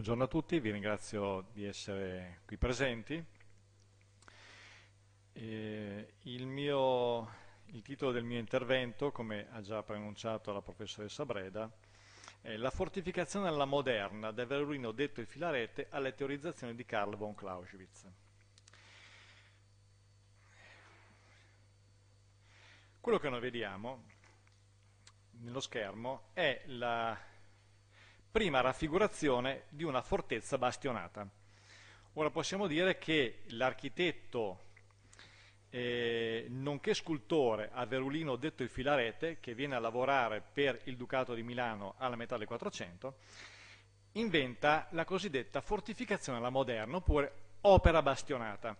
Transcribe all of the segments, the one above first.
Buongiorno a tutti, vi ringrazio di essere qui presenti. Eh, il, mio, il, titolo del mio intervento, come ha già preannunciato la professoressa Breda, è La fortificazione alla moderna del Verurino detto il filarete alle teorizzazioni di Karl von Clausewitz. Quello che noi vediamo nello schermo è la prima raffigurazione di una fortezza bastionata. Ora possiamo dire che l'architetto eh, nonché scultore a Verulino detto il Filarete, che viene a lavorare per il Ducato di Milano alla metà del 400, inventa la cosiddetta fortificazione alla moderna, oppure opera bastionata.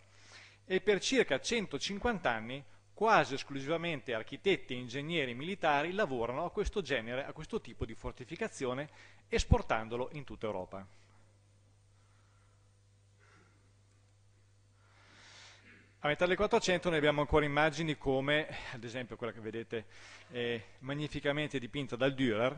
E per circa 150 anni quasi esclusivamente architetti e ingegneri militari lavorano a questo genere, a questo tipo di fortificazione esportandolo in tutta Europa. A metà del 400 noi abbiamo ancora immagini come, ad esempio quella che vedete eh, magnificamente dipinta dal Dürer,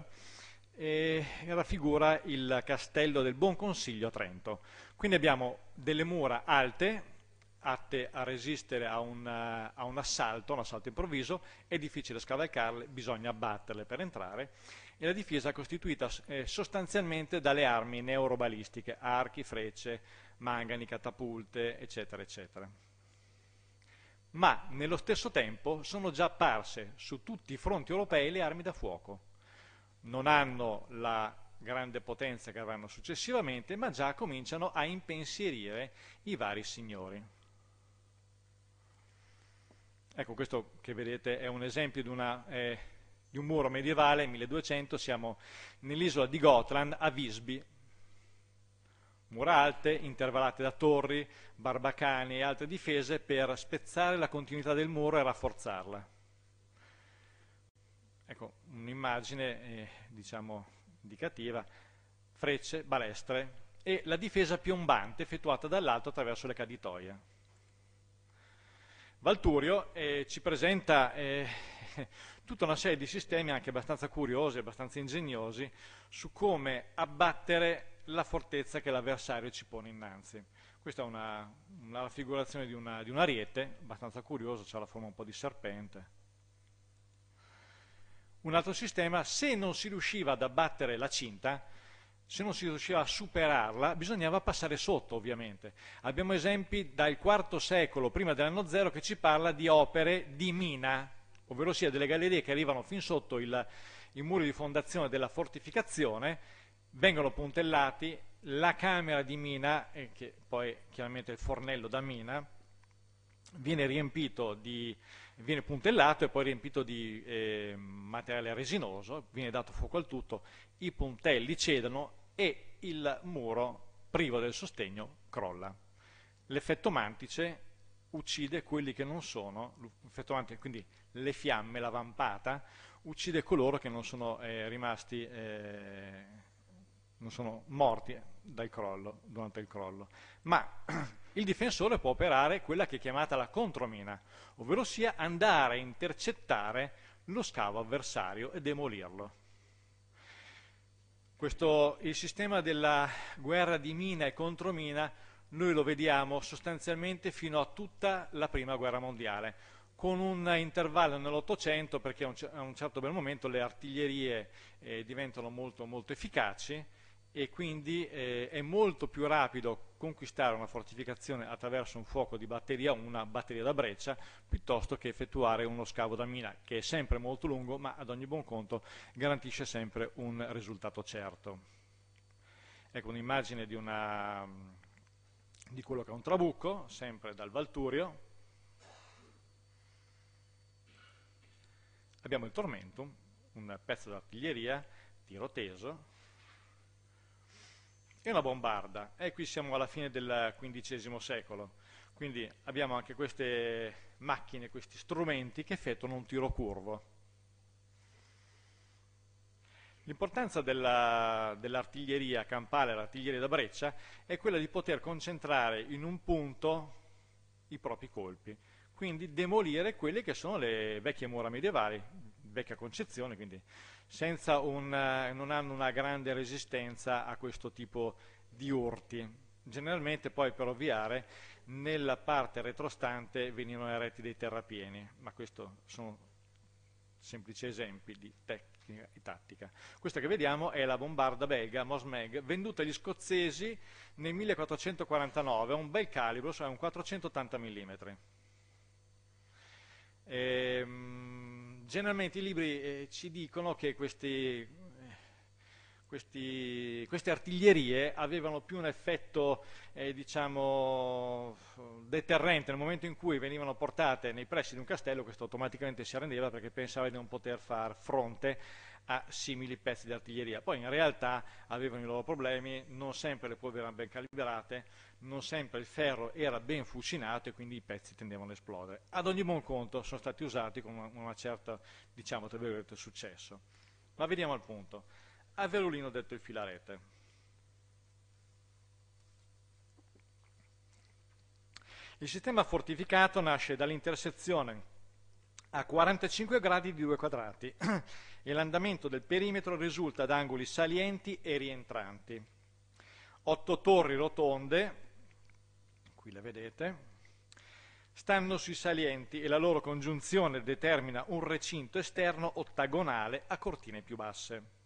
eh, raffigura il castello del Buon Consiglio a Trento. Quindi abbiamo delle mura alte, atte a resistere a un, a un assalto, un assalto improvviso, è difficile scavalcarle, bisogna abbatterle per entrare, e la difesa è costituita eh, sostanzialmente dalle armi neurobalistiche, archi, frecce, mangani, catapulte, eccetera, eccetera. Ma nello stesso tempo sono già apparse su tutti i fronti europei le armi da fuoco. Non hanno la grande potenza che avranno successivamente, ma già cominciano a impensierire i vari signori. Ecco, questo che vedete è un esempio di una eh, di un muro medievale, 1200, siamo nell'isola di Gotland, a Visby. Mura alte, intervallate da torri, barbacani e altre difese per spezzare la continuità del muro e rafforzarla. Ecco, un'immagine, eh, diciamo, indicativa, frecce, balestre e la difesa piombante effettuata dall'alto attraverso le caditoie. Valturio eh, ci presenta eh, tutta una serie di sistemi anche abbastanza curiosi, abbastanza ingegnosi, su come abbattere la fortezza che l'avversario ci pone innanzi. Questa è una, una raffigurazione di, una, di un ariete, abbastanza curioso, ha la forma un po' di serpente. Un altro sistema, se non si riusciva ad abbattere la cinta, se non si riusciva a superarla, bisognava passare sotto ovviamente. Abbiamo esempi dal IV secolo, prima dell'anno zero, che ci parla di opere di mina, ovvero sia delle gallerie che arrivano fin sotto il, i muri di fondazione della fortificazione, vengono puntellati, la camera di mina, eh, che poi chiaramente è il fornello da mina, viene, riempito di, viene puntellato e poi riempito di eh, materiale resinoso, viene dato fuoco al tutto, i puntelli cedono e il muro privo del sostegno crolla. L'effetto mantice uccide quelli che non sono, quindi le fiamme, la vampata, uccide coloro che non sono eh, rimasti, eh, non sono morti dal crollo, durante il crollo. Ma il difensore può operare quella che è chiamata la contromina, ovvero sia andare a intercettare lo scavo avversario e demolirlo. Questo, il sistema della guerra di mina e contromina noi lo vediamo sostanzialmente fino a tutta la prima guerra mondiale, con un intervallo nell'Ottocento perché a un certo bel momento le artiglierie eh, diventano molto, molto efficaci e quindi eh, è molto più rapido conquistare una fortificazione attraverso un fuoco di batteria una batteria da breccia piuttosto che effettuare uno scavo da mina che è sempre molto lungo ma ad ogni buon conto garantisce sempre un risultato certo. Ecco un'immagine di una di quello che è un trabucco, sempre dal Valturio. Abbiamo il Tormentum, un pezzo d'artiglieria, tiro teso, e una bombarda. E qui siamo alla fine del XV secolo. Quindi abbiamo anche queste macchine, questi strumenti che effettuano un tiro curvo. L'importanza dell'artiglieria campale, l'artiglieria da breccia, è quella di poter concentrare in un punto i propri colpi, quindi demolire quelle che sono le vecchie mura medievali, vecchia concezione, quindi una, non hanno una grande resistenza a questo tipo di urti. Generalmente poi per ovviare nella parte retrostante venivano eretti dei terrapieni, ma questo sono semplici esempi di tecnica e tattica. Questa che vediamo è la bombarda belga Mosmeg, venduta agli scozzesi nel 1449, ha un bel calibro, cioè un 480 mm. E, generalmente i libri eh, ci dicono che questi questi, queste artiglierie avevano più un effetto eh, diciamo, deterrente nel momento in cui venivano portate nei pressi di un castello, questo automaticamente si arrendeva perché pensava di non poter far fronte a simili pezzi di artiglieria. Poi in realtà avevano i loro problemi, non sempre le polvere erano ben calibrate, non sempre il ferro era ben fucinato e quindi i pezzi tendevano ad esplodere. Ad ogni buon conto sono stati usati con una, una certa, diciamo, successo. Ma vediamo al punto a verulino detto il filarete. Il sistema fortificato nasce dall'intersezione a 45 gradi di due quadrati e l'andamento del perimetro risulta da angoli salienti e rientranti. Otto torri rotonde, qui le vedete, stanno sui salienti e la loro congiunzione determina un recinto esterno ottagonale a cortine più basse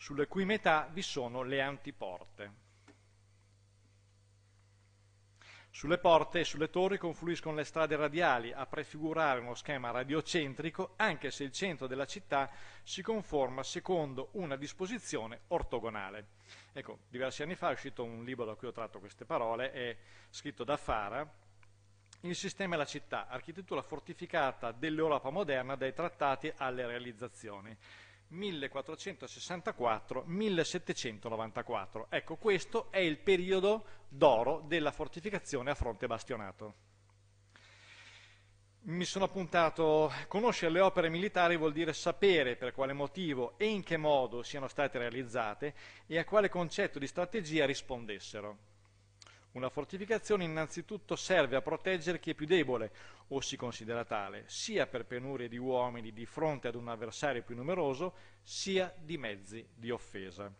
sulle cui metà vi sono le antiporte. Sulle porte e sulle torri confluiscono le strade radiali a prefigurare uno schema radiocentrico anche se il centro della città si conforma secondo una disposizione ortogonale. Ecco, diversi anni fa è uscito un libro da cui ho tratto queste parole, è scritto da Fara, Il sistema e la città, architettura fortificata dell'Europa moderna dai trattati alle realizzazioni. 1464-1794. Ecco, questo è il periodo d'oro della fortificazione a fronte bastionato. Mi sono appuntato, conoscere le opere militari vuol dire sapere per quale motivo e in che modo siano state realizzate e a quale concetto di strategia rispondessero. Una fortificazione innanzitutto serve a proteggere chi è più debole o si considera tale, sia per penurie di uomini di fronte ad un avversario più numeroso, sia di mezzi di offesa.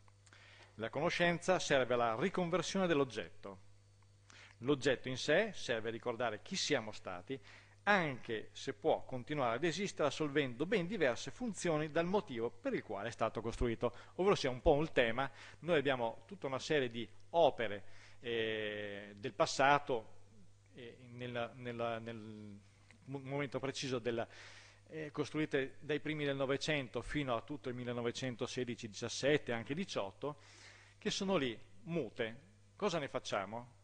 La conoscenza serve alla riconversione dell'oggetto. L'oggetto in sé serve a ricordare chi siamo stati, anche se può continuare ad esistere assolvendo ben diverse funzioni dal motivo per il quale è stato costruito, ovvero sia un po' un tema. Noi abbiamo tutta una serie di opere eh, del passato eh, nella, nella, nel momento preciso della, eh, costruite dai primi del Novecento fino a tutto il 1916, 17, anche 18, che sono lì, mute. Cosa ne facciamo?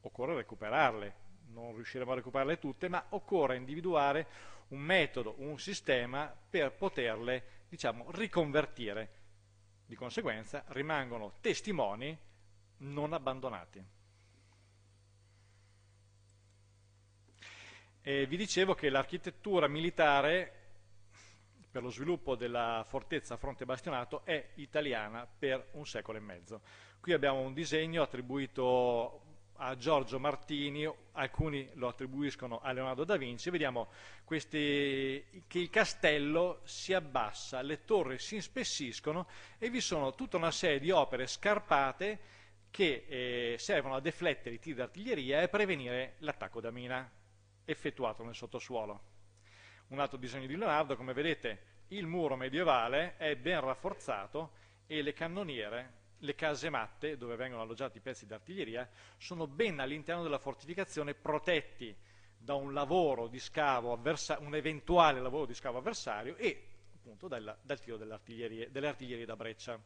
Occorre recuperarle, non riusciremo a recuperarle tutte, ma occorre individuare un metodo, un sistema per poterle diciamo, riconvertire. Di conseguenza rimangono testimoni non abbandonati. E vi dicevo che l'architettura militare per lo sviluppo della fortezza fronte bastionato è italiana per un secolo e mezzo. Qui abbiamo un disegno attribuito a Giorgio Martini, alcuni lo attribuiscono a Leonardo da Vinci, vediamo questi, che il castello si abbassa, le torri si inspessiscono e vi sono tutta una serie di opere scarpate che eh, servono a deflettere i tiri d'artiglieria e a prevenire l'attacco da mina effettuato nel sottosuolo. Un altro disegno di Leonardo, come vedete, il muro medievale è ben rafforzato e le cannoniere, le casematte dove vengono alloggiati i pezzi d'artiglieria, sono ben all'interno della fortificazione protetti da un, lavoro di scavo un eventuale lavoro di scavo avversario e appunto dal, dal tiro dell delle artiglierie da breccia.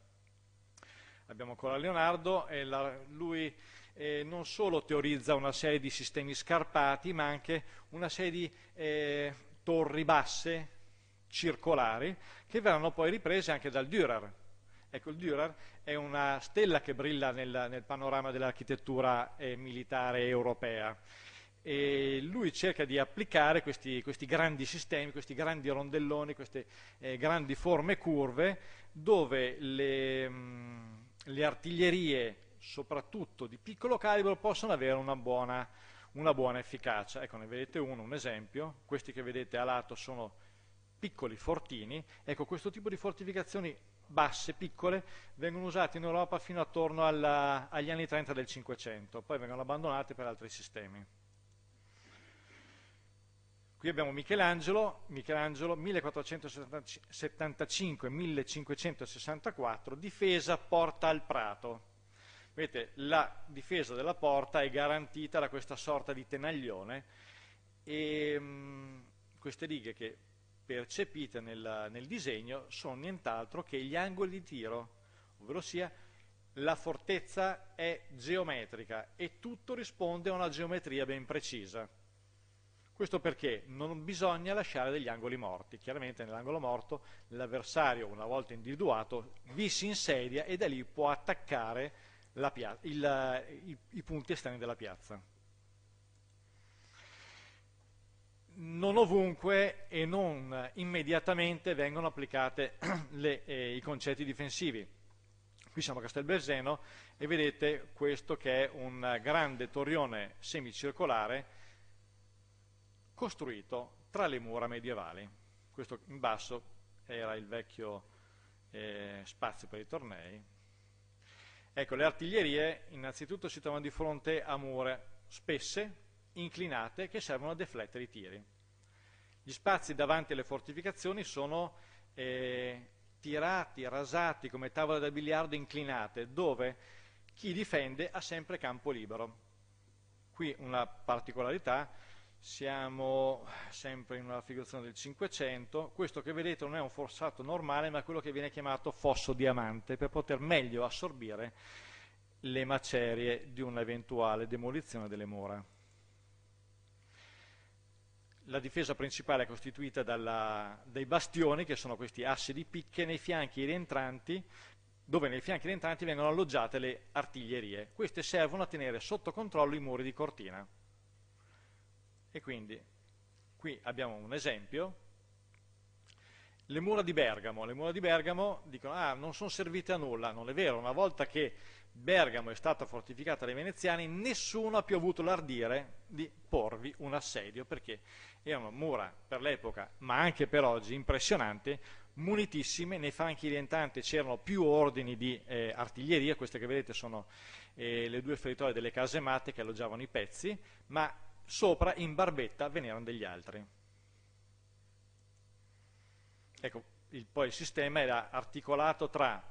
Abbiamo ancora Leonardo, e la, lui eh, non solo teorizza una serie di sistemi scarpati, ma anche una serie di eh, torri basse, circolari, che verranno poi riprese anche dal Dürer. Ecco, il Dürer è una stella che brilla nel, nel panorama dell'architettura eh, militare europea. E lui cerca di applicare questi, questi, grandi sistemi, questi grandi rondelloni, queste eh, grandi forme curve, dove le... Mh, mm, le artiglierie, soprattutto di piccolo calibro, possono avere una buona, una buona efficacia. Ecco, ne vedete uno, un esempio, questi che vedete a lato sono piccoli fortini, ecco questo tipo di fortificazioni basse, piccole, vengono usate in Europa fino attorno alla, agli anni 30 del 500, poi vengono abbandonate per altri sistemi. Qui abbiamo Michelangelo, Michelangelo 1475-1564, difesa porta al prato. Vedete, la difesa della porta è garantita da questa sorta di tenaglione e mh, mm, queste righe che percepite nel, nel disegno sono nient'altro che gli angoli di tiro, ovvero sia la fortezza è geometrica e tutto risponde a una geometria ben precisa. Questo perché non bisogna lasciare degli angoli morti. Chiaramente nell'angolo morto l'avversario, una volta individuato, vi si insedia e da lì può attaccare pia- il, i, i punti esterni della piazza. Non ovunque e non immediatamente vengono applicate le, eh, i concetti difensivi. Qui siamo a Castelbelseno e vedete questo che è un grande torrione semicircolare costruito tra le mura medievali. Questo in basso era il vecchio eh, spazio per i tornei. Ecco, le artiglierie innanzitutto si trovano di fronte a mura spesse, inclinate, che servono a deflettere i tiri. Gli spazi davanti alle fortificazioni sono eh, tirati, rasati come tavole da biliardo inclinate, dove chi difende ha sempre campo libero. Qui una particolarità siamo sempre in una raffigurazione del 500, questo che vedete non è un fossato normale ma quello che viene chiamato fosso diamante per poter meglio assorbire le macerie di un'eventuale demolizione delle mura. La difesa principale è costituita dalla, dai bastioni, che sono questi assi di picche, nei fianchi rientranti, dove nei fianchi rientranti vengono alloggiate le artiglierie. Queste servono a tenere sotto controllo i muri di cortina. E quindi qui abbiamo un esempio. Le mura di Bergamo, le mura di Bergamo dicono ah, non sono servite a nulla, non è vero, una volta che Bergamo è stata fortificata dai veneziani, nessuno ha più avuto l'ardire di porvi un assedio, perché erano mura per l'epoca, ma anche per oggi, impressionanti, munitissime, nei franchi di c'erano più ordini di eh, artiglieria, queste che vedete sono eh, le due feritoie delle casemate che alloggiavano i pezzi, ma sopra in barbetta venivano degli altri. Ecco, il, poi il sistema era articolato tra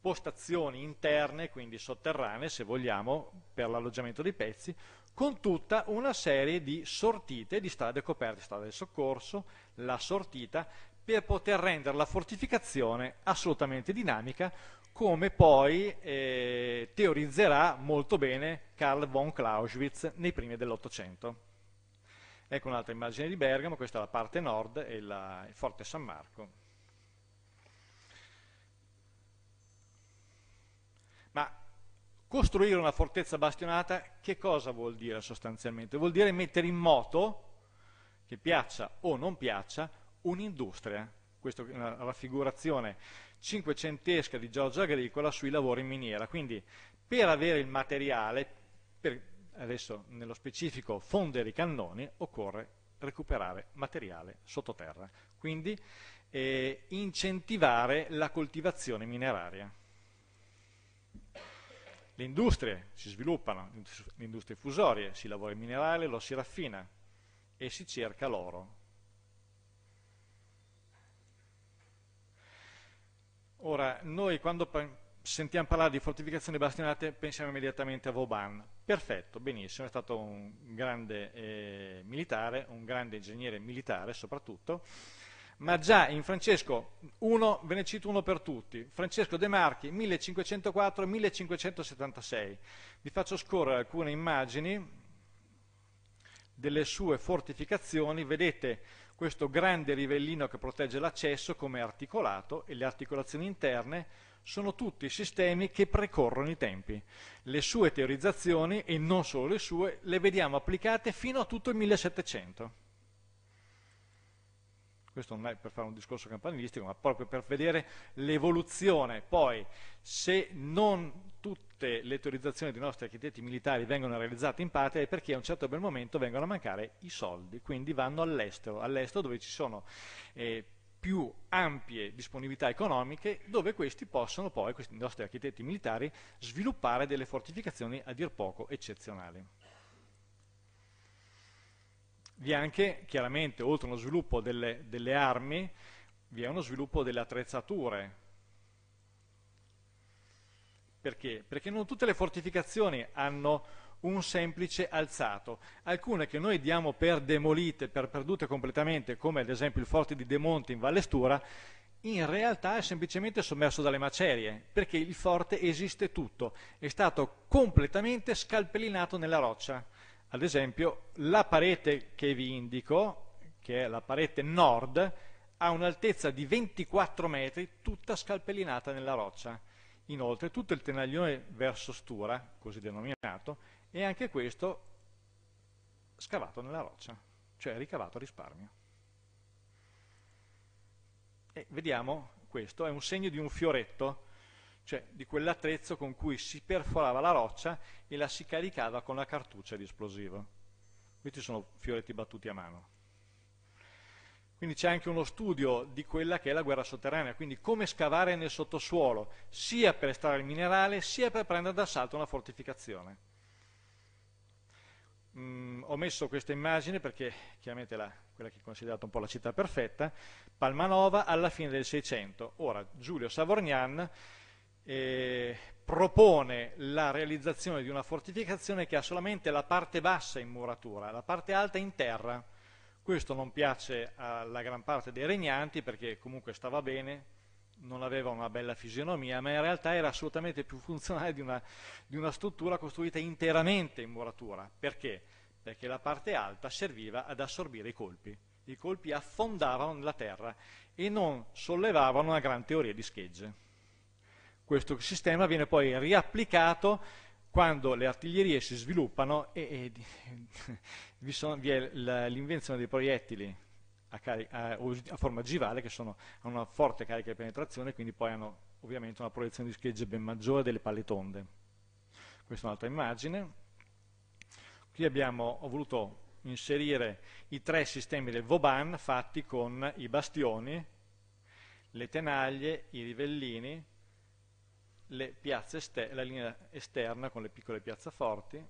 postazioni interne, quindi sotterranee, se vogliamo, per l'alloggiamento dei pezzi, con tutta una serie di sortite di strade coperte, strada del soccorso, la sortita, per poter rendere la fortificazione assolutamente dinamica, come poi eh, teorizzerà molto bene Karl von Clausewitz nei primi dell'Ottocento. Ecco un'altra immagine di Bergamo, questa è la parte nord e la, il forte San Marco. Ma costruire una fortezza bastionata che cosa vuol dire sostanzialmente? Vuol dire mettere in moto, che piaccia o non piaccia, un'industria questa eh, è una raffigurazione cinquecentesca di Giorgio Agricola sui lavori in miniera. Quindi per avere il materiale, per adesso nello specifico fondere i cannoni, occorre recuperare materiale sottoterra, quindi eh, incentivare la coltivazione mineraria. Le industrie si sviluppano, le industrie fusorie, si lavora il minerale, lo si raffina e si cerca l'oro, Ora, noi quando sentiamo parlare di fortificazioni bastionate pensiamo immediatamente a Vauban. Perfetto, benissimo, è stato un grande eh, militare, un grande ingegnere militare soprattutto, ma già in Francesco, uno, ve ne cito uno per tutti, Francesco De Marchi, 1504-1576. Vi faccio scorrere alcune immagini delle sue fortificazioni, vedete questo grande rivellino che protegge l'accesso come articolato e le articolazioni interne sono tutti sistemi che precorrono i tempi. Le sue teorizzazioni, e non solo le sue, le vediamo applicate fino a tutto il 1700 questo non è per fare un discorso campanilistico, ma proprio per vedere l'evoluzione. Poi, se non tutte le teorizzazioni dei nostri architetti militari vengono realizzate in patria è perché a un certo bel momento vengono a mancare i soldi, quindi vanno all'estero, all'estero dove ci sono eh, più ampie disponibilità economiche, dove questi possono poi, questi nostri architetti militari, sviluppare delle fortificazioni a dir poco eccezionali. Vi è anche, chiaramente, oltre allo sviluppo delle, delle armi, vi è uno sviluppo delle attrezzature, perché? Perché non tutte le fortificazioni hanno un semplice alzato. Alcune che noi diamo per demolite, per perdute completamente, come ad esempio il forte di Demonte in Vallestura, in realtà è semplicemente sommerso dalle macerie, perché il forte esiste tutto, è stato completamente scalpellinato nella roccia. Ad esempio, la parete che vi indico, che è la parete nord, ha un'altezza di 24 metri, tutta scalpellinata nella roccia Inoltre tutto il tenaglione verso stura, così denominato, è anche questo scavato nella roccia, cioè ricavato a risparmio. E vediamo, questo è un segno di un fioretto, cioè di quell'attrezzo con cui si perforava la roccia e la si caricava con la cartuccia di esplosivo. Questi sono fioretti battuti a mano. Quindi c'è anche uno studio di quella che è la guerra sotterranea, quindi come scavare nel sottosuolo, sia per estrarre il minerale, sia per prendere d'assalto una fortificazione. Mm, ho messo questa immagine perché chiaramente la, quella che è considerata un po' la città perfetta, Palmanova alla fine del 600. Ora, Giulio Savornian eh, propone la realizzazione di una fortificazione che ha solamente la parte bassa in muratura, la parte alta in terra, questo non piace alla gran parte dei regnanti perché comunque stava bene, non aveva una bella fisionomia, ma in realtà era assolutamente più funzionale di una, di una struttura costruita interamente in muratura. Perché? Perché la parte alta serviva ad assorbire i colpi. I colpi affondavano nella terra e non sollevavano una gran teoria di schegge. Questo sistema viene poi riapplicato quando le artiglierie si sviluppano e, e vi, sono, vi, è l'invenzione dei proiettili a, a, a, forma ogivale che sono, hanno una forte carica di penetrazione quindi poi hanno ovviamente una proiezione di schegge ben maggiore delle palle tonde. Questa è un'altra immagine. Qui abbiamo, ho voluto inserire i tre sistemi del Vauban fatti con i bastioni, le tenaglie, i rivellini la linea esterna con le piccole piazzaforti,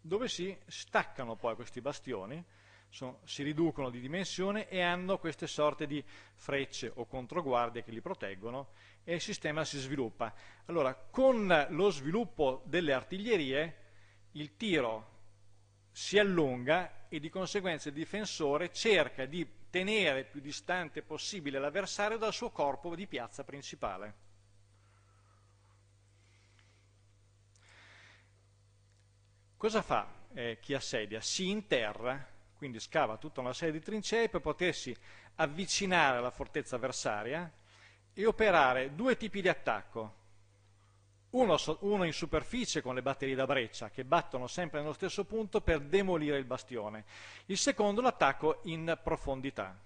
dove si staccano poi questi bastioni, sono, si riducono di dimensione e hanno queste sorte di frecce o controguardie che li proteggono e il sistema si sviluppa. Allora, con lo sviluppo delle artiglierie, il tiro si allunga e di conseguenza il difensore cerca di tenere più distante possibile l'avversario dal suo corpo di piazza principale. Cosa fa eh, chi assedia? Si interra, quindi scava tutta una serie di trincei per potersi avvicinare alla fortezza avversaria e operare due tipi di attacco, uno, uno, in superficie con le batterie da breccia che battono sempre nello stesso punto per demolire il bastione, il secondo l'attacco in profondità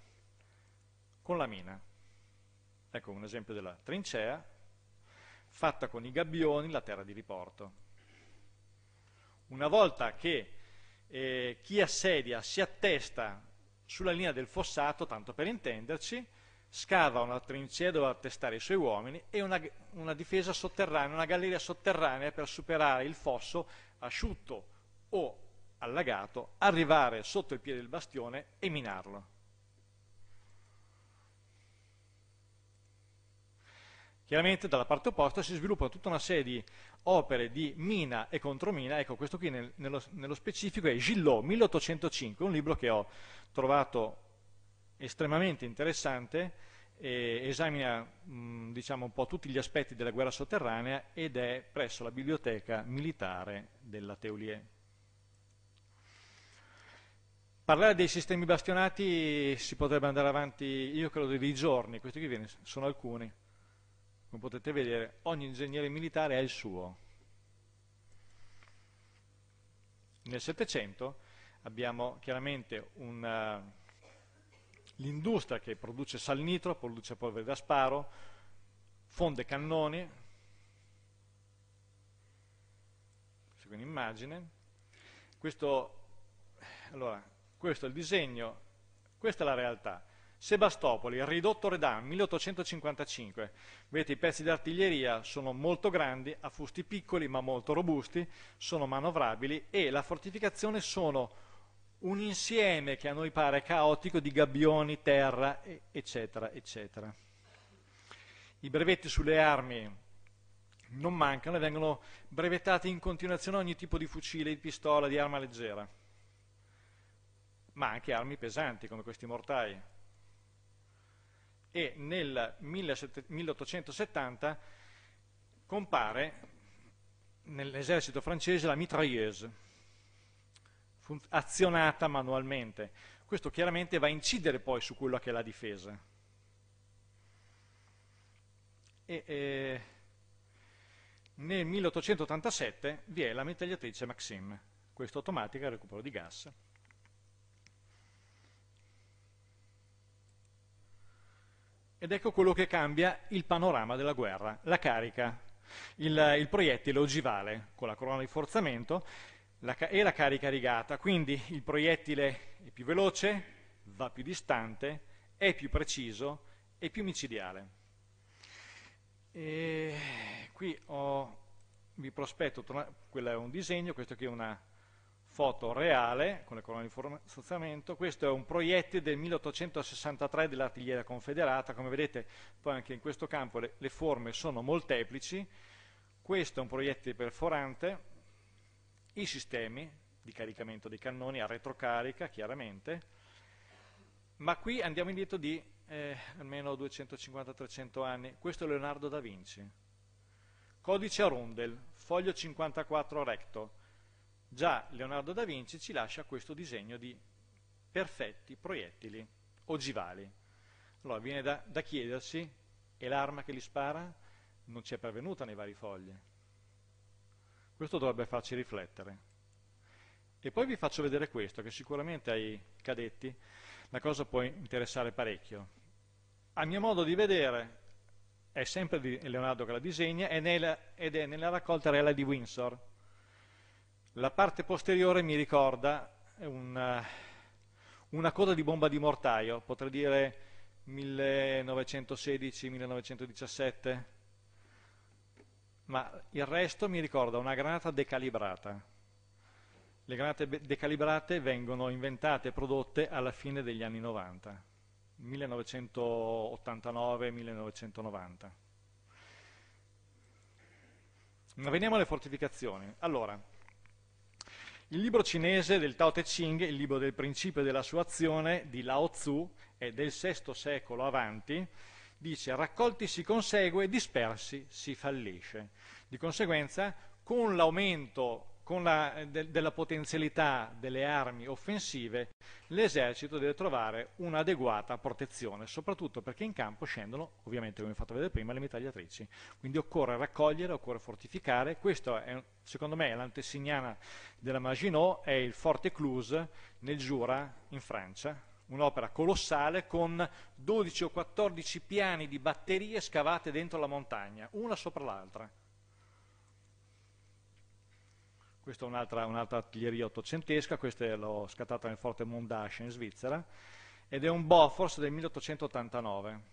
con la mina. Ecco un esempio della trincea fatta con i gabbioni la terra di riporto. Una volta che eh, chi assedia si attesta sulla linea del fossato, tanto per intenderci, scava una trincea dove attestare i suoi uomini e una, una difesa sotterranea, una galleria sotterranea per superare il fosso asciutto o allagato, arrivare sotto il piede del bastione e minarlo. Chiaramente dalla parte opposta si sviluppa tutta una serie di opere di mina e contromina, ecco questo qui nel, nello, nello, specifico è Gillot 1805, un libro che ho trovato estremamente interessante, esamina mh, diciamo un po' tutti gli aspetti della guerra sotterranea ed è presso la biblioteca militare della dell'Atelier. Parlare dei sistemi bastionati si potrebbe andare avanti, io credo, dei giorni, questi qui viene, sono alcuni. Come potete vedere, ogni ingegnere militare ha il suo. Nel Settecento abbiamo chiaramente un l'industria che produce salnitro, produce polvere da sparo, fonde cannoni, segue un'immagine, questo, allora, questo è il disegno, questa è la realtà. Sebastopoli, ridotto Redan, 1855. Vedete, i pezzi di artiglieria sono molto grandi, a fusti piccoli ma molto robusti, sono manovrabili e la fortificazione sono un insieme che a noi pare caotico di gabbioni, terra, eccetera, eccetera. I brevetti sulle armi non mancano e vengono brevettati in continuazione ogni tipo di fucile, di pistola, di arma leggera, ma anche armi pesanti come questi mortai. E nel 1870 compare nell'esercito francese la mitrailleuse, azionata manualmente. Questo chiaramente va a incidere poi su quella che è la difesa. E, eh, nel 1887 vi è la mitagliatrice Maxim, questa automatica recupero di gas. Ed ecco quello che cambia il panorama della guerra, la carica. Il, il proiettile ogivale con la corona di forzamento la, e la carica rigata, quindi il proiettile è più veloce, va più distante, è più preciso, e più micidiale. E qui ho, vi prospetto, quello è un disegno, questo qui è una foto reale con le colonne di forzamento, questo è un proiettile del 1863 dell'artigliera confederata, come vedete poi anche in questo campo le, le forme sono molteplici, questo è un proiettile perforante, i sistemi di caricamento dei cannoni a retrocarica, chiaramente, ma qui andiamo indietro di eh, almeno 250-300 anni. Questo è Leonardo da Vinci. Codice a rondel, foglio 54 recto. Già Leonardo da Vinci ci lascia questo disegno di perfetti proiettili ogivali. Allora viene da, da chiedersi, e l'arma che li spara? Non ci è pervenuta nei vari fogli questo dovrebbe farci riflettere. E poi vi faccio vedere questo, che sicuramente ai cadetti la cosa può interessare parecchio. A mio modo di vedere, è sempre di Leonardo che la disegna, è nella, ed è nella raccolta Rela di Windsor. La parte posteriore mi ricorda una, eh, una coda di bomba di mortaio, potrei dire 1916-1917, ma il resto mi ricorda una granata decalibrata. Le granate decalibrate vengono inventate e prodotte alla fine degli anni 90, 1989-1990. Ma veniamo alle fortificazioni. Allora, il libro cinese del Tao Te Ching, il libro del principio della sua azione di Lao Tzu, è del VI secolo avanti, dice raccolti si consegue, dispersi si fallisce. Di conseguenza, con l'aumento la, de, della potenzialità delle armi offensive, l'esercito deve trovare un'adeguata protezione, soprattutto perché in campo scendono, ovviamente come vi ho fatto vedere prima, le mitagliatrici. Quindi occorre raccogliere, occorre fortificare, questo è, secondo me è l'antesignana della Maginot, è il forte Cluse nel Jura in Francia, un'opera colossale con 12 o 14 piani di batterie scavate dentro la montagna, una sopra l'altra. Questa è un'altra, un artiglieria ottocentesca, questa l'ho scattata nel forte Mondascia in Svizzera, ed è un Bofors del 1889.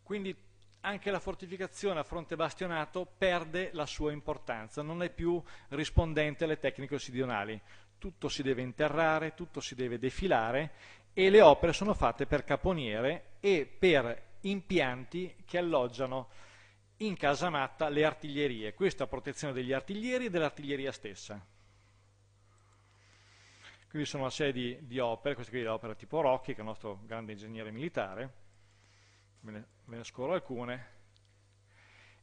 Quindi anche la fortificazione a fronte bastionato perde la sua importanza, non è più rispondente alle tecniche ossidionali tutto si deve interrare, tutto si deve defilare e le opere sono fatte per caponiere e per impianti che alloggiano in casamatta le artiglierie, questa a protezione degli artiglieri e dell'artiglieria stessa. Quindi sono una serie di, di opere, questa qui è l'opera tipo Rocchi, che è il nostro grande ingegnere militare, ve ne, ve ne scorro alcune,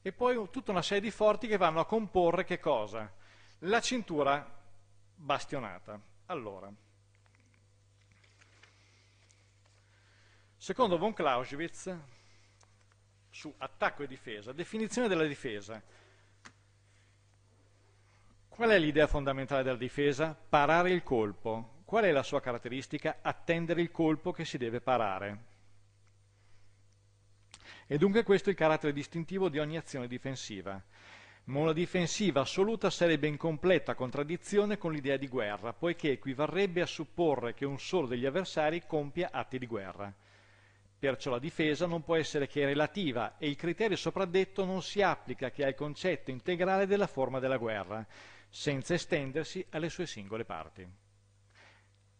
e poi tutta una serie di forti che vanno a comporre che cosa? La cintura bastionata. Allora, secondo von Clausewitz, su attacco e difesa, definizione della difesa. Qual è l'idea fondamentale della difesa? Parare il colpo. Qual è la sua caratteristica? Attendere il colpo che si deve parare. E dunque questo è il carattere distintivo di ogni azione difensiva ma una difensiva assoluta sarebbe in completa contraddizione con l'idea di guerra, poiché equivarrebbe a supporre che un solo degli avversari compia atti di guerra. Perciò la difesa non può essere che relativa e il criterio sopraddetto non si applica che al concetto integrale della forma della guerra, senza estendersi alle sue singole parti.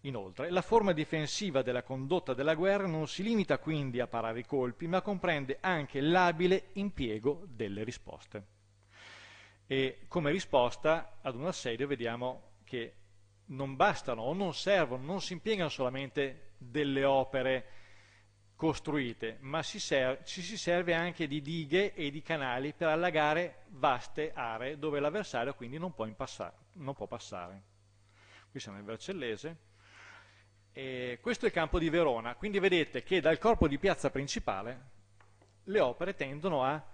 Inoltre, la forma difensiva della condotta della guerra non si limita quindi a parare i colpi, ma comprende anche l'abile impiego delle risposte e come risposta ad un assedio vediamo che non bastano o non servono, non si impiegano solamente delle opere costruite, ma si ci si serve anche di dighe e di canali per allagare vaste aree dove l'avversario quindi non può, non può, passare. Qui siamo in Vercellese. E questo è il campo di Verona, quindi vedete che dal corpo di piazza principale le opere tendono a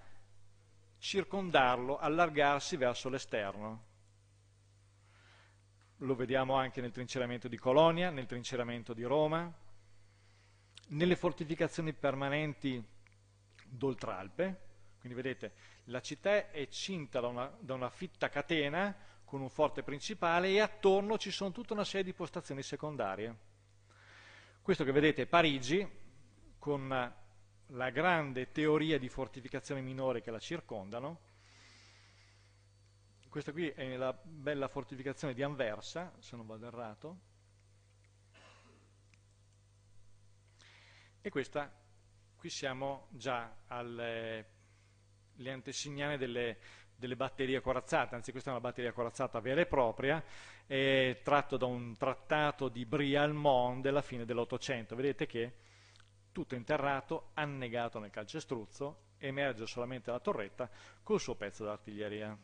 circondarlo, allargarsi verso l'esterno. Lo vediamo anche nel trinceramento di Colonia, nel trinceramento di Roma, nelle fortificazioni permanenti d'Oltralpe. Quindi vedete, la città è cinta da una, da una fitta catena con un forte principale e attorno ci sono tutta una serie di postazioni secondarie. Questo che vedete è Parigi, con la grande teoria di fortificazione minore che la circondano. Questa qui è la bella fortificazione di Anversa, se non vado errato. E questa, qui siamo già alle antesignane delle, delle batterie corazzate, anzi questa è una batteria corazzata vera e propria, è tratto da un trattato di Brialmont della fine dell'Ottocento. Vedete che tutto interrato, annegato nel calcestruzzo, emerge solamente la torretta col suo pezzo d'artiglieria.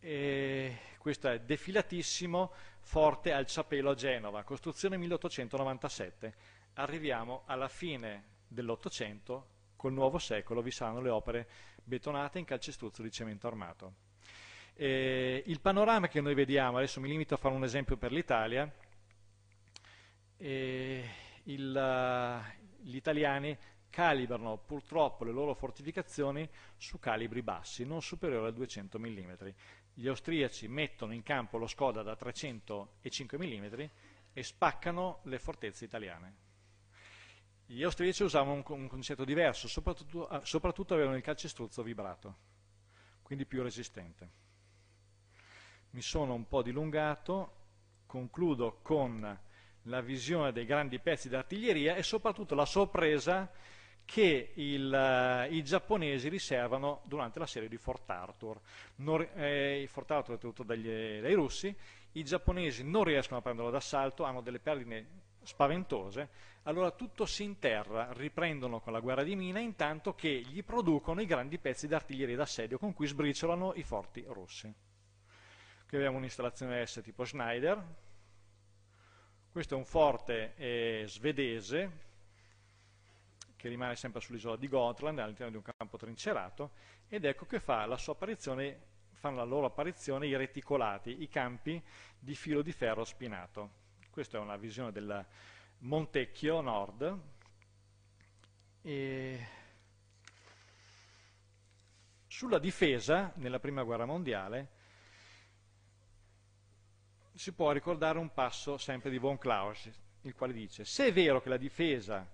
E questo è defilatissimo, forte al Ciapelo a Genova, costruzione 1897. Arriviamo alla fine dell'Ottocento, col nuovo secolo vi saranno le opere betonate in calcestruzzo di cemento armato. E il panorama che noi vediamo, adesso mi limito a fare un esempio per l'Italia, e il, eh, gli italiani calibrano purtroppo le loro fortificazioni su calibri bassi, non superiori a 200 mm. Gli austriaci mettono in campo lo Skoda da 305 mm e spaccano le fortezze italiane. Gli austriaci usavano un, un concetto diverso, soprattutto, eh, soprattutto avevano il calcestruzzo vibrato, quindi più resistente. Mi sono un po' dilungato, concludo con la visione dei grandi pezzi d'artiglieria e soprattutto la sorpresa che il, uh, i giapponesi riservano durante la serie di Fort Arthur. Non, eh, Fort Arthur è tenuto dai russi, i giapponesi non riescono a prenderlo d'assalto, hanno delle perdite spaventose, allora tutto si interra, riprendono con la guerra di mina, intanto che gli producono i grandi pezzi d'artiglieria d'assedio con cui sbriciolano i forti russi. Qui abbiamo un'installazione S tipo Schneider, questo è un forte eh, svedese che rimane sempre sull'isola di Gotland all'interno di un campo trincerato ed ecco che fa la fanno la loro apparizione i reticolati, i campi di filo di ferro spinato. Questa è una visione del Montecchio Nord. E sulla difesa, nella Prima Guerra Mondiale, si può ricordare un passo sempre di Von Klaus, il quale dice se è vero che la difesa,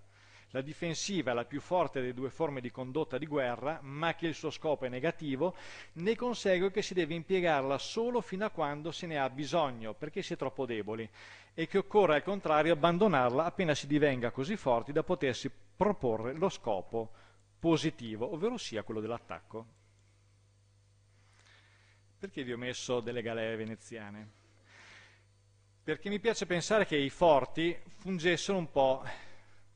la difensiva è la più forte delle due forme di condotta di guerra, ma che il suo scopo è negativo, ne consegue che si deve impiegarla solo fino a quando se ne ha bisogno, perché si è troppo deboli, e che occorre al contrario abbandonarla appena si divenga così forti da potersi proporre lo scopo positivo, ovvero sia quello dell'attacco. Perché vi ho messo delle galee veneziane? perché mi piace pensare che i forti fungessero un po'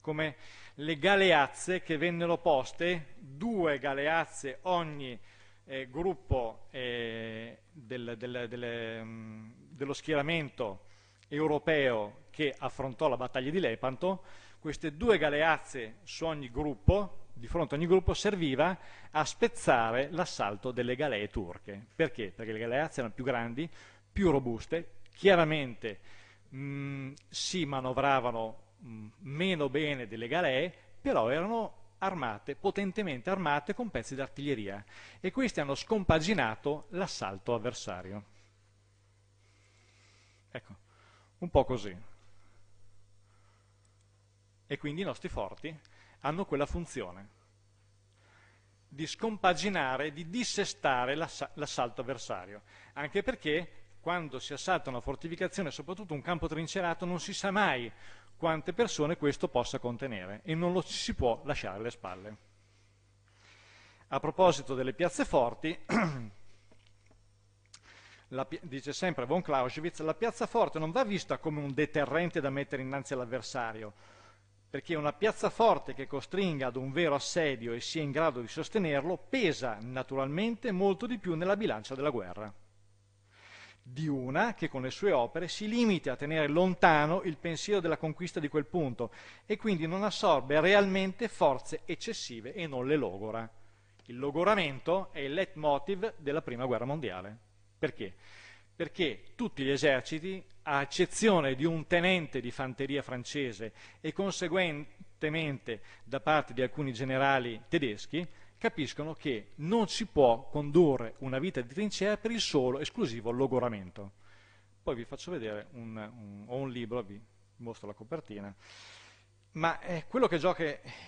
come le galeazze che vennero poste, due galeazze ogni eh, gruppo eh, del, del, del, mm, dello schieramento europeo che affrontò la battaglia di Lepanto, queste due galeazze su ogni gruppo, di fronte a ogni gruppo, serviva a spezzare l'assalto delle galee turche. Perché? Perché le galeazze erano più grandi, più robuste, chiaramente mh, mm, si manovravano mh, mm, meno bene delle galee, però erano armate, potentemente armate con pezzi d'artiglieria e questi hanno scompaginato l'assalto avversario. Ecco, un po' così. E quindi i nostri forti hanno quella funzione di scompaginare, di dissestare l'assalto avversario, anche perché quando si assalta una fortificazione, soprattutto un campo trincerato, non si sa mai quante persone questo possa contenere e non lo si può lasciare alle spalle. A proposito delle piazze forti, la, dice sempre von Clausewitz, la piazza forte non va vista come un deterrente da mettere innanzi all'avversario, perché una piazza forte che costringa ad un vero assedio e sia in grado di sostenerlo pesa naturalmente molto di più nella bilancia della guerra di una che con le sue opere si limita a tenere lontano il pensiero della conquista di quel punto e quindi non assorbe realmente forze eccessive e non le logora. Il logoramento è il leitmotiv della prima guerra mondiale. Perché? Perché tutti gli eserciti, a eccezione di un tenente di fanteria francese e conseguentemente da parte di alcuni generali tedeschi, capiscono che non si può condurre una vita di trincea per il solo esclusivo logoramento. Poi vi faccio vedere un, un, ho un libro, vi mostro la copertina, ma eh, quello che gioca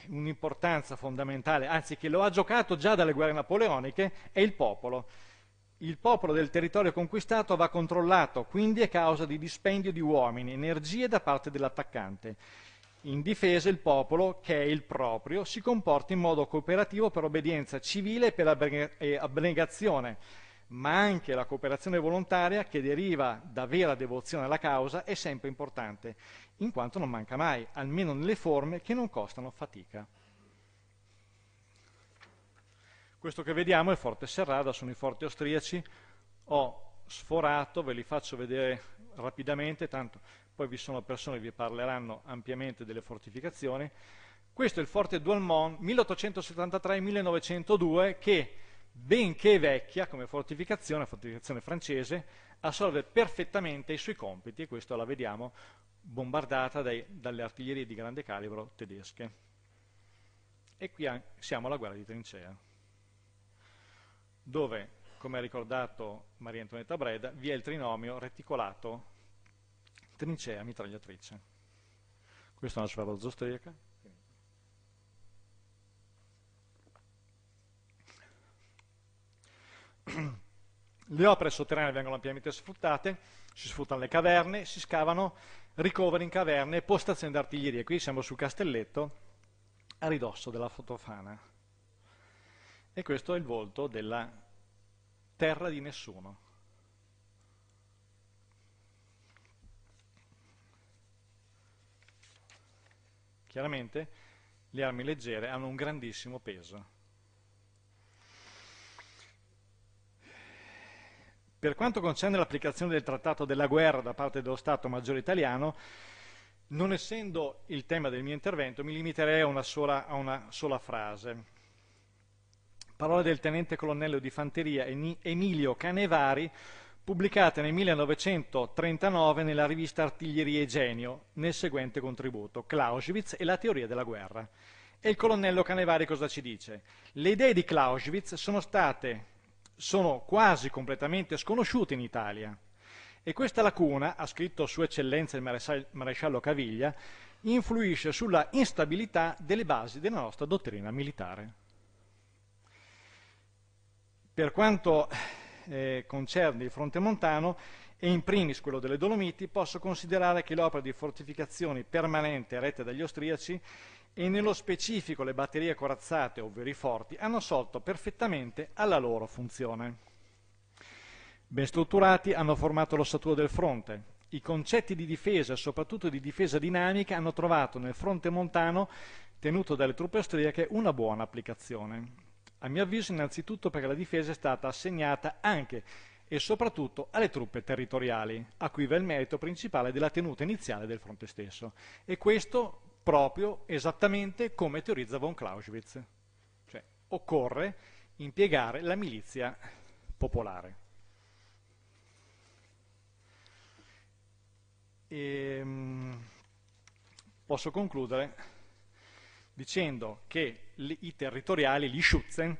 un'importanza fondamentale, anzi che lo ha giocato già dalle guerre napoleoniche, è il popolo. Il popolo del territorio conquistato va controllato, quindi è causa di dispendio di uomini, energie da parte dell'attaccante in difesa il popolo, che è il proprio, si comporta in modo cooperativo per obbedienza civile e per abnegazione, ma anche la cooperazione volontaria che deriva da vera devozione alla causa è sempre importante, in quanto non manca mai, almeno nelle forme che non costano fatica. Questo che vediamo è Forte Serrada, sono i forti austriaci, ho sforato, ve li faccio vedere rapidamente, tanto poi vi sono persone che vi parleranno ampiamente delle fortificazioni. Questo è il forte Doualmont 1873-1902 che, benché vecchia come fortificazione, fortificazione francese, assolve perfettamente i suoi compiti e questo la vediamo bombardata dai, dalle artiglierie di grande calibro tedesche. E qui siamo alla guerra di trincea, dove, come ha ricordato Maria Antonietta Breda, vi è il trinomio reticolato trincea mitragliatrice. Questa è una sferra austriaca. Le opere sotterranee vengono ampiamente sfruttate, si sfruttano le caverne, si scavano ricoveri in caverne e postazioni d'artiglieria. Qui siamo sul castelletto a ridosso della fotofana. E questo è il volto della terra di nessuno. Chiaramente le armi leggere hanno un grandissimo peso. Per quanto concerne l'applicazione del trattato della guerra da parte dello Stato maggiore italiano, non essendo il tema del mio intervento, mi limiterei a una sola, a una sola frase. Parole del tenente colonnello di fanteria Emilio Canevari, pubblicate nel 1939 nella rivista Artiglieria e Genio, nel seguente contributo, Clausewitz e la teoria della guerra. E il colonnello Canevari cosa ci dice? Le idee di Clausewitz sono state, sono quasi completamente sconosciute in Italia. E questa lacuna, ha scritto Sua Eccellenza il maresciallo Caviglia, influisce sulla instabilità delle basi della nostra dottrina militare. Per quanto eh, concerne il fronte montano e in primis quello delle Dolomiti, posso considerare che l'opera di fortificazioni permanente rette dagli austriaci e nello specifico le batterie corazzate, ovvero i forti, hanno sorto perfettamente alla loro funzione. Ben strutturati hanno formato l'ossatura del fronte. I concetti di difesa, soprattutto di difesa dinamica, hanno trovato nel fronte montano, tenuto dalle truppe austriache, una buona applicazione a mio avviso innanzitutto perché la difesa è stata assegnata anche e soprattutto alle truppe territoriali, a cui va il merito principale della tenuta iniziale del fronte stesso. E questo proprio esattamente come teorizza von Clausewitz. Cioè, occorre impiegare la milizia popolare. E, ehm, posso concludere dicendo che i territoriali, gli Schutzen,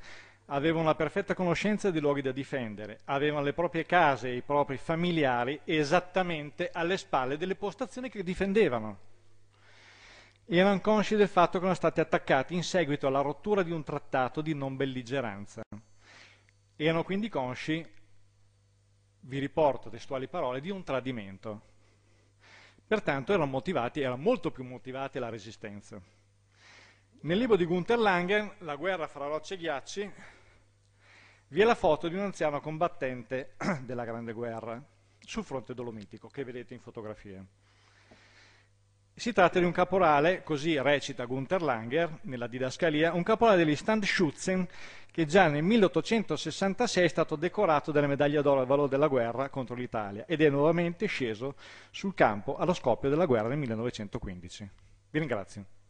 avevano la perfetta conoscenza dei luoghi da difendere, avevano le proprie case e i propri familiari esattamente alle spalle delle postazioni che difendevano. Erano consci del fatto che erano stati attaccati in seguito alla rottura di un trattato di non belligeranza. Erano quindi consci, vi riporto testuali parole, di un tradimento. Pertanto erano motivati, era molto più motivati la resistenza. Nel libro di Gunther Langen, La guerra fra rocce e ghiacci, vi è la foto di un anziano combattente della Grande Guerra sul fronte dolomitico, che vedete in fotografia. Si tratta di un caporale, così recita Gunther Langer nella didascalia, un caporale degli Standschützen che già nel 1866 è stato decorato della medaglia d'oro al valore della guerra contro l'Italia ed è nuovamente sceso sul campo allo scoppio della guerra nel 1915. Vi ringrazio.